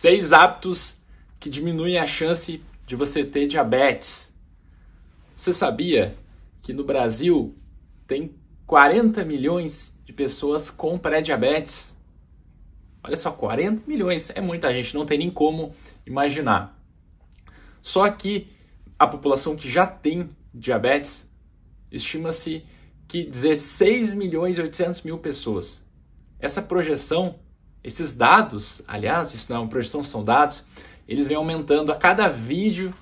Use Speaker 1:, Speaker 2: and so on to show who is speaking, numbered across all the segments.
Speaker 1: Seis hábitos que diminuem a chance de você ter diabetes. Você sabia que no Brasil tem 40 milhões de pessoas com pré-diabetes? Olha só, 40 milhões é muita gente, não tem nem como imaginar. Só que a população que já tem diabetes estima-se que 16 milhões e 800 mil pessoas. Essa projeção esses dados, aliás, isso não é uma projeção, são dados, eles vêm aumentando a cada vídeo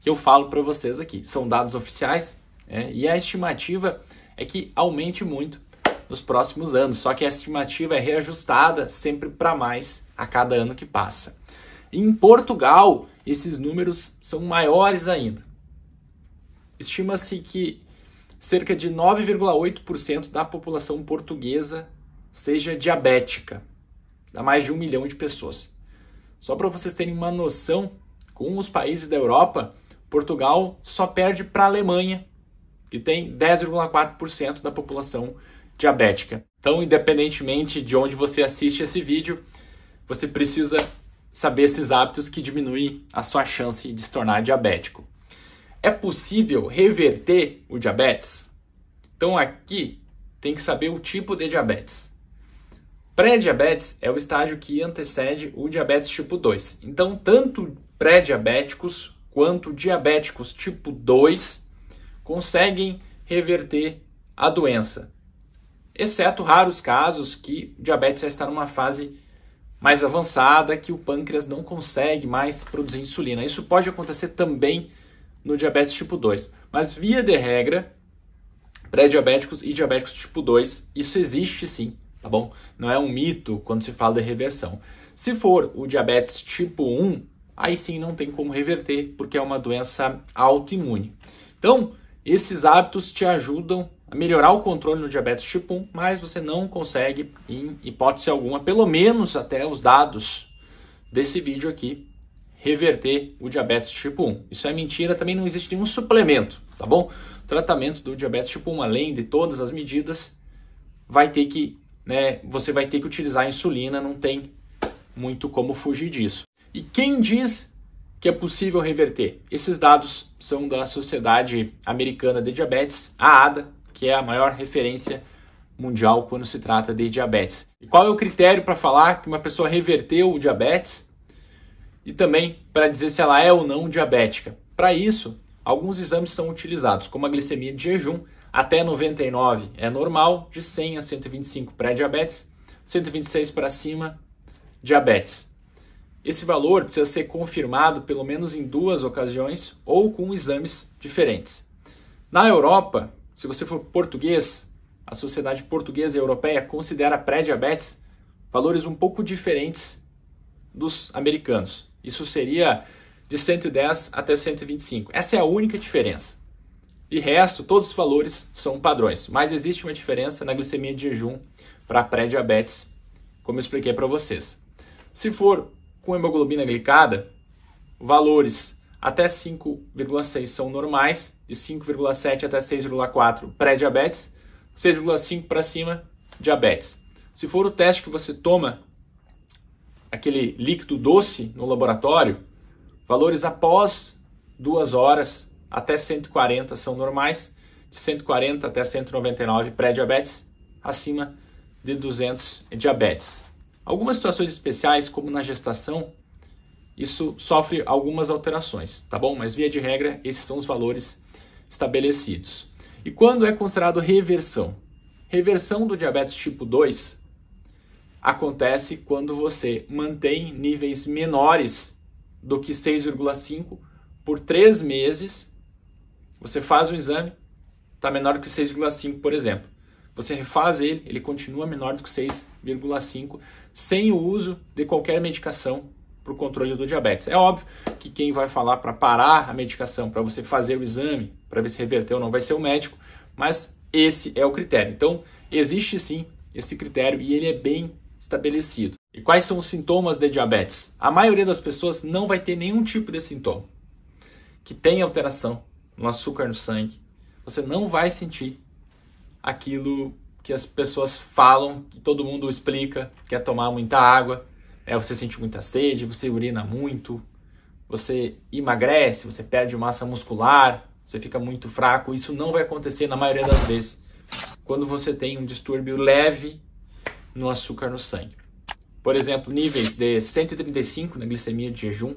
Speaker 1: que eu falo para vocês aqui. São dados oficiais é, e a estimativa é que aumente muito nos próximos anos, só que a estimativa é reajustada sempre para mais a cada ano que passa. Em Portugal, esses números são maiores ainda. Estima-se que cerca de 9,8% da população portuguesa seja diabética. Dá mais de um milhão de pessoas. Só para vocês terem uma noção, com os países da Europa, Portugal só perde para a Alemanha, que tem 10,4% da população diabética. Então, independentemente de onde você assiste esse vídeo, você precisa saber esses hábitos que diminuem a sua chance de se tornar diabético. É possível reverter o diabetes? Então, aqui tem que saber o tipo de diabetes. Pré-diabetes é o estágio que antecede o diabetes tipo 2. Então, tanto pré-diabéticos quanto diabéticos tipo 2 conseguem reverter a doença, exceto raros casos que o diabetes já está numa fase mais avançada, que o pâncreas não consegue mais produzir insulina. Isso pode acontecer também no diabetes tipo 2, mas via de regra, pré-diabéticos e diabéticos tipo 2, isso existe sim tá bom? Não é um mito quando se fala de reversão. Se for o diabetes tipo 1, aí sim não tem como reverter, porque é uma doença autoimune. Então, esses hábitos te ajudam a melhorar o controle no diabetes tipo 1, mas você não consegue, em hipótese alguma, pelo menos até os dados desse vídeo aqui, reverter o diabetes tipo 1. Isso é mentira, também não existe nenhum suplemento, tá bom? O tratamento do diabetes tipo 1, além de todas as medidas, vai ter que né, você vai ter que utilizar a insulina, não tem muito como fugir disso. E quem diz que é possível reverter? Esses dados são da Sociedade Americana de Diabetes, a ADA, que é a maior referência mundial quando se trata de diabetes. E qual é o critério para falar que uma pessoa reverteu o diabetes? E também para dizer se ela é ou não diabética. Para isso, alguns exames são utilizados, como a glicemia de jejum, até 99 é normal, de 100 a 125 pré-diabetes, 126 para cima, diabetes. Esse valor precisa ser confirmado pelo menos em duas ocasiões ou com exames diferentes. Na Europa, se você for português, a Sociedade Portuguesa e Europeia considera pré-diabetes valores um pouco diferentes dos americanos. Isso seria de 110 até 125. Essa é a única diferença. E resto, todos os valores são padrões. Mas existe uma diferença na glicemia de jejum para pré-diabetes, como eu expliquei para vocês. Se for com hemoglobina glicada, valores até 5,6 são normais, de 5,7 até 6,4 pré-diabetes, 6,5 para cima, diabetes. Se for o teste que você toma aquele líquido doce no laboratório, valores após duas horas até 140 são normais, de 140 até 199 pré-diabetes, acima de 200 diabetes. Algumas situações especiais, como na gestação, isso sofre algumas alterações, tá bom? Mas via de regra, esses são os valores estabelecidos. E quando é considerado reversão? Reversão do diabetes tipo 2 acontece quando você mantém níveis menores do que 6,5 por 3 meses você faz o exame, está menor que 6,5, por exemplo. Você refaz ele, ele continua menor do que 6,5, sem o uso de qualquer medicação para o controle do diabetes. É óbvio que quem vai falar para parar a medicação, para você fazer o exame, para ver se reverteu ou não, vai ser o médico, mas esse é o critério. Então, existe sim esse critério e ele é bem estabelecido. E quais são os sintomas de diabetes? A maioria das pessoas não vai ter nenhum tipo de sintoma que tem alteração no açúcar no sangue, você não vai sentir aquilo que as pessoas falam, que todo mundo explica, quer é tomar muita água, é, você sente muita sede, você urina muito, você emagrece, você perde massa muscular, você fica muito fraco. Isso não vai acontecer na maioria das vezes quando você tem um distúrbio leve no açúcar no sangue. Por exemplo, níveis de 135 na glicemia de jejum,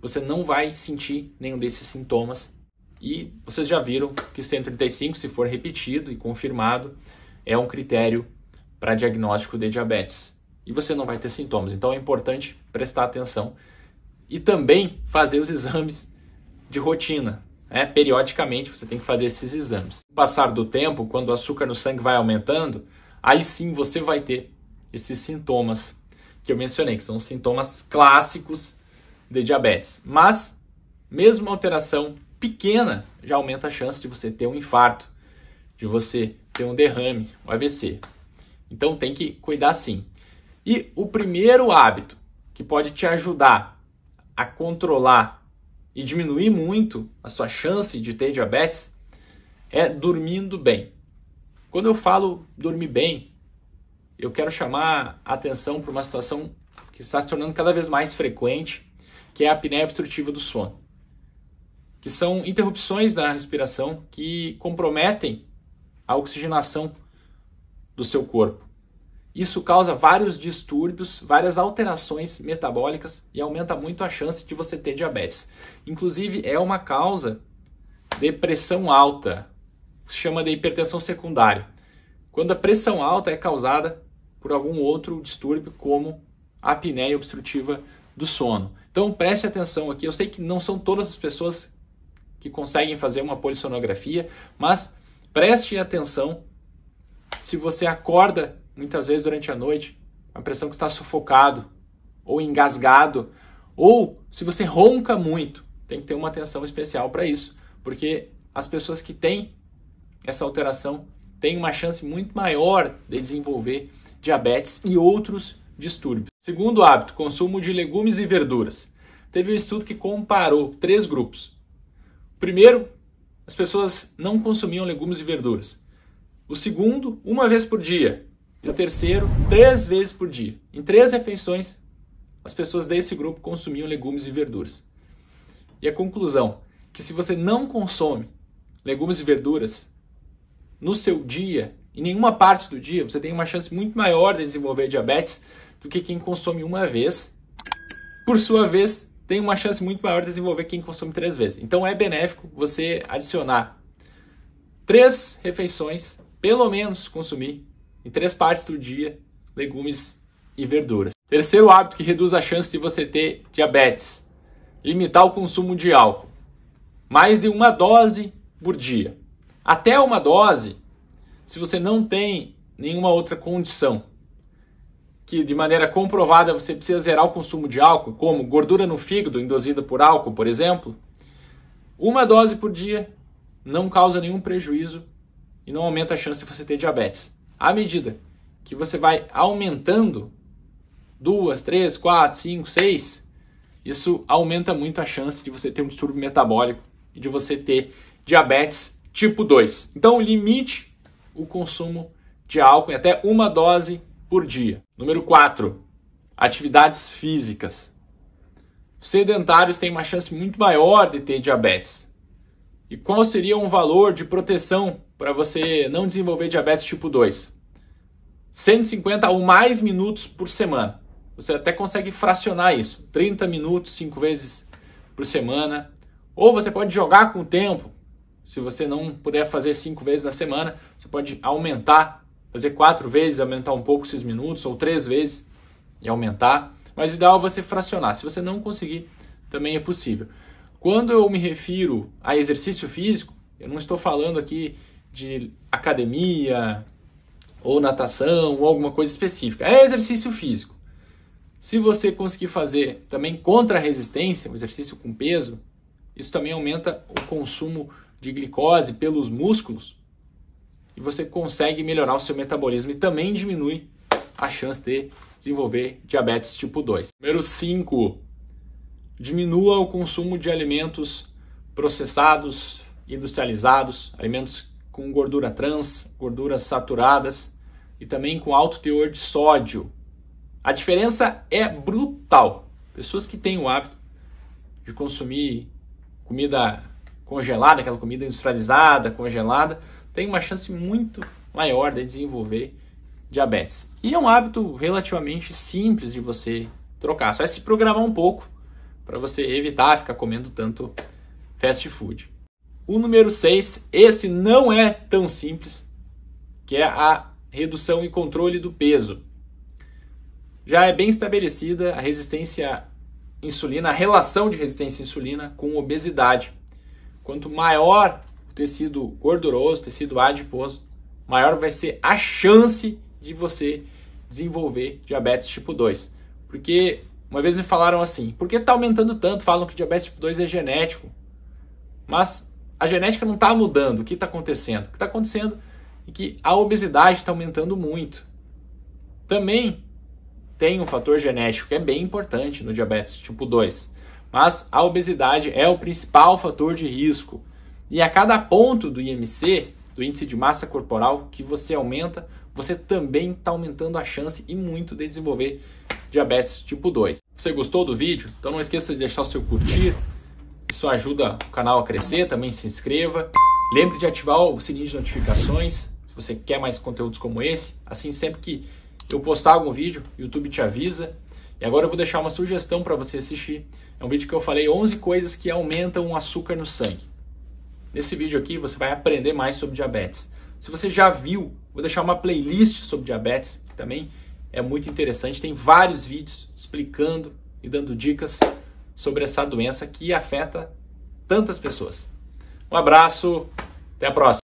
Speaker 1: você não vai sentir nenhum desses sintomas e vocês já viram que 135, se for repetido e confirmado, é um critério para diagnóstico de diabetes. E você não vai ter sintomas. Então é importante prestar atenção e também fazer os exames de rotina. Né? Periodicamente você tem que fazer esses exames. No passar do tempo, quando o açúcar no sangue vai aumentando, aí sim você vai ter esses sintomas que eu mencionei, que são sintomas clássicos de diabetes. Mas, mesmo alteração pequena já aumenta a chance de você ter um infarto, de você ter um derrame, um AVC. Então tem que cuidar sim. E o primeiro hábito que pode te ajudar a controlar e diminuir muito a sua chance de ter diabetes é dormindo bem. Quando eu falo dormir bem, eu quero chamar a atenção para uma situação que está se tornando cada vez mais frequente, que é a apneia obstrutiva do sono que são interrupções da respiração que comprometem a oxigenação do seu corpo. Isso causa vários distúrbios, várias alterações metabólicas e aumenta muito a chance de você ter diabetes. Inclusive, é uma causa de pressão alta, se chama de hipertensão secundária. Quando a pressão alta é causada por algum outro distúrbio, como a apneia obstrutiva do sono. Então preste atenção aqui, eu sei que não são todas as pessoas que conseguem fazer uma polissonografia, mas preste atenção se você acorda muitas vezes durante a noite, a impressão que está sufocado ou engasgado, ou se você ronca muito, tem que ter uma atenção especial para isso, porque as pessoas que têm essa alteração têm uma chance muito maior de desenvolver diabetes e outros distúrbios. Segundo hábito, consumo de legumes e verduras. Teve um estudo que comparou três grupos: Primeiro, as pessoas não consumiam legumes e verduras. O segundo, uma vez por dia. E o terceiro, três vezes por dia. Em três refeições, as pessoas desse grupo consumiam legumes e verduras. E a conclusão, que se você não consome legumes e verduras no seu dia, em nenhuma parte do dia, você tem uma chance muito maior de desenvolver diabetes do que quem consome uma vez. Por sua vez, tem uma chance muito maior de desenvolver quem consome três vezes. Então é benéfico você adicionar três refeições, pelo menos consumir em três partes do dia legumes e verduras. Terceiro hábito que reduz a chance de você ter diabetes: limitar o consumo de álcool. Mais de uma dose por dia. Até uma dose, se você não tem nenhuma outra condição que de maneira comprovada você precisa zerar o consumo de álcool, como gordura no fígado induzida por álcool, por exemplo, uma dose por dia não causa nenhum prejuízo e não aumenta a chance de você ter diabetes. À medida que você vai aumentando duas, três, quatro, cinco, seis, isso aumenta muito a chance de você ter um distúrbio metabólico e de você ter diabetes tipo 2. Então limite o consumo de álcool em até uma dose por dia. Número 4, atividades físicas. sedentários têm uma chance muito maior de ter diabetes. E qual seria um valor de proteção para você não desenvolver diabetes tipo 2? 150 ou mais minutos por semana. Você até consegue fracionar isso. 30 minutos, 5 vezes por semana. Ou você pode jogar com o tempo. Se você não puder fazer 5 vezes na semana, você pode aumentar fazer quatro vezes, aumentar um pouco esses minutos, ou três vezes e aumentar. Mas o ideal é você fracionar. Se você não conseguir, também é possível. Quando eu me refiro a exercício físico, eu não estou falando aqui de academia ou natação ou alguma coisa específica. É exercício físico. Se você conseguir fazer também contra a resistência, um exercício com peso, isso também aumenta o consumo de glicose pelos músculos e você consegue melhorar o seu metabolismo e também diminui a chance de desenvolver diabetes tipo 2. Número 5, diminua o consumo de alimentos processados, industrializados, alimentos com gordura trans, gorduras saturadas e também com alto teor de sódio. A diferença é brutal. Pessoas que têm o hábito de consumir comida congelada, aquela comida industrializada, congelada, tem uma chance muito maior de desenvolver diabetes. E é um hábito relativamente simples de você trocar, só é se programar um pouco para você evitar ficar comendo tanto fast food. O número 6, esse não é tão simples, que é a redução e controle do peso. Já é bem estabelecida a resistência à insulina, a relação de resistência à insulina com obesidade. Quanto maior o tecido gorduroso, tecido adiposo, maior vai ser a chance de você desenvolver diabetes tipo 2. Porque uma vez me falaram assim, por que está aumentando tanto? Falam que diabetes tipo 2 é genético. Mas a genética não está mudando. O que está acontecendo? O que está acontecendo é que a obesidade está aumentando muito. Também tem um fator genético que é bem importante no diabetes tipo 2 mas a obesidade é o principal fator de risco. E a cada ponto do IMC, do índice de massa corporal, que você aumenta, você também está aumentando a chance e muito de desenvolver diabetes tipo 2. Você gostou do vídeo? Então não esqueça de deixar o seu curtir, isso ajuda o canal a crescer, também se inscreva. Lembre de ativar o sininho de notificações, se você quer mais conteúdos como esse, assim sempre que eu postar algum vídeo, o YouTube te avisa e agora eu vou deixar uma sugestão para você assistir. É um vídeo que eu falei 11 coisas que aumentam o açúcar no sangue. Nesse vídeo aqui você vai aprender mais sobre diabetes. Se você já viu, vou deixar uma playlist sobre diabetes, que também é muito interessante. Tem vários vídeos explicando e dando dicas sobre essa doença que afeta tantas pessoas. Um abraço, até a próxima.